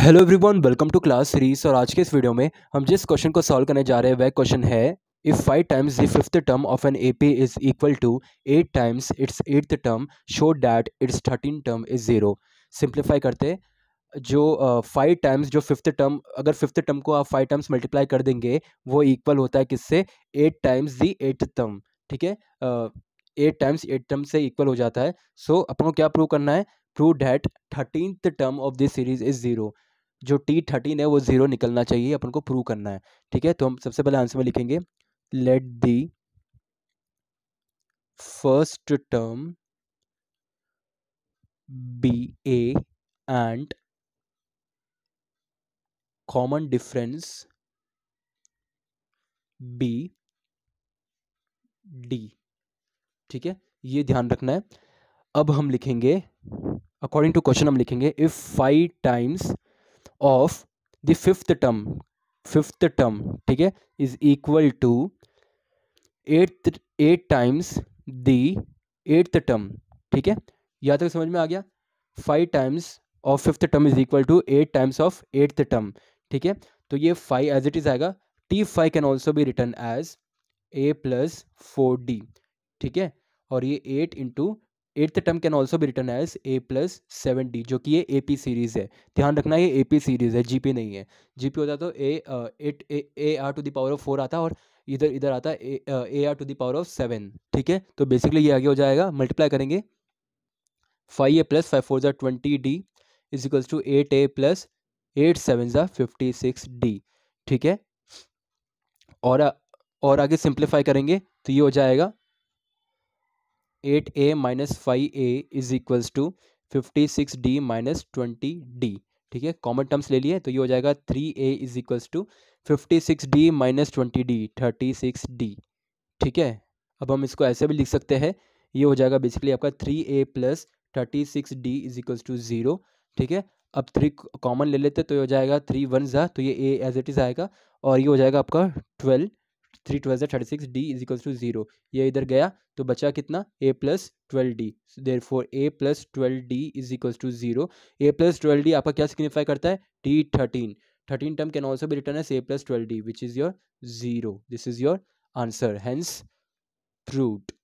hello everyone welcome to class series और आज के इस वीडियो में हम जिस क्वेश्चन को सॉल्व करने जा रहे हैं वह क्वेश्चन है if five times the fifth term of an A P is equal to eight times its eighth term show that its thirteen term is zero simplify करते जो फाइव uh, टाइम्स जो fifth term अगर fifth term को आप five times multiply कर देंगे वो equal होता है किससे eight times the eight term ठीक है एट टाइम्स एट टर्म से इक्वल हो जाता है सो so, अपन को क्या प्रूव करना है prove that thirteen term of this series is zero जो टी थर्टीन है वो ज़ीरो निकलना चाहिए अपन को प्रूव करना है ठीक है तो हम सबसे पहले आंसर में लिखेंगे let the first term be a and common difference be d ठीक है ये ध्यान रखना है अब हम लिखेंगे अकॉर्डिंग टू क्वेश्चन हम लिखेंगे if five times of the fifth term fifth term ठीक है is equal to eighth eight times the eighth term ठीक है या तक समझ में आ गया five times of fifth term is equal to eight times of eighth term ठीक है तो ये फाइव एज इट इज आएगा T five can also be written as a plus four d ठीक है और ये eight into eighth term can also भी written as a plus seven d जो कि ये ए पी सीरीज़ है ध्यान रखना ये ए पी सीरीज़ है जी पी नहीं है जी पी होता तो a eight a r to the power of four आता और इधर इधर आता है a r to the power of seven ठीक है तो बेसिकली ये आगे हो जाएगा मल्टीप्लाई करेंगे five a plus five four ज़ा twenty d is equals to eight a plus eight seven ज़ा फिफ्टी सिक्स डी ठीक है और और आगे सिंप्लीफाई करेंगे तो ये हो जाएगा eight a minus five a is equals to fifty six d minus twenty d ठीक है कॉमन टर्म्स ले लिए तो ये हो जाएगा three a is equals to fifty six d minus twenty d thirty six d ठीक है अब हम इसको ऐसे भी लिख सकते हैं ये हो जाएगा बेसिकली आपका three A plus thirty six D is equals to zero ठीक है अब थ्री कॉमन ले लेते तो ये हो जाएगा थ्री वन ज़ा तो ये ए एज इट इज़ आएगा और ये हो जाएगा आपका twelve three two thirty six D is equal to zero ये इधर गया तो बचा कितना A plus twelve D there four A plus twelve D is equal to zero A plus twelve D आपका क्या सिग्निफाई करता है T thirteen thirteen term can also भी written as A plus twelve D which is your zero this is your answer hence fruit